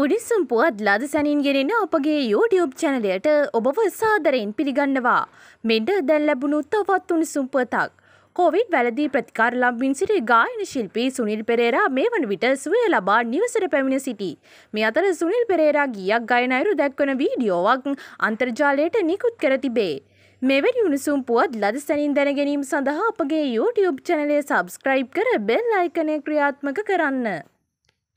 උඩිස්සුම් පුවත් ලද සැනින් ගෙනෙන අපගේ YouTube චැනලයට ඔබව සාදරයෙන් පිළිගන්නවා. මෙඩ දැන් ලැබුණු තවත් උණුසුම් පුවතක්. කොවිඩ් වැලදී ප්‍රතිකාර ලම්බින් සිටි ගායන ශිල්පී සුනිල් පෙරේරා මේ වන විට සුවය ලබා නිවසට පැමිණ සිටි. මේ අතර සුනිල් පෙරේරා ගියක් ගයන අයුරු දැක්වන වීඩියෝවක් අන්තර්ජාලයට නිකුත් කර තිබේ. මෙවැනි උණුසුම් පුවත් ලද සැනින් දැනගැනීම සඳහා අපගේ YouTube චැනලය සබස්ක්‍රයිබ් කර බෙල් අයිකනය ක්‍රියාත්මක කරන්න.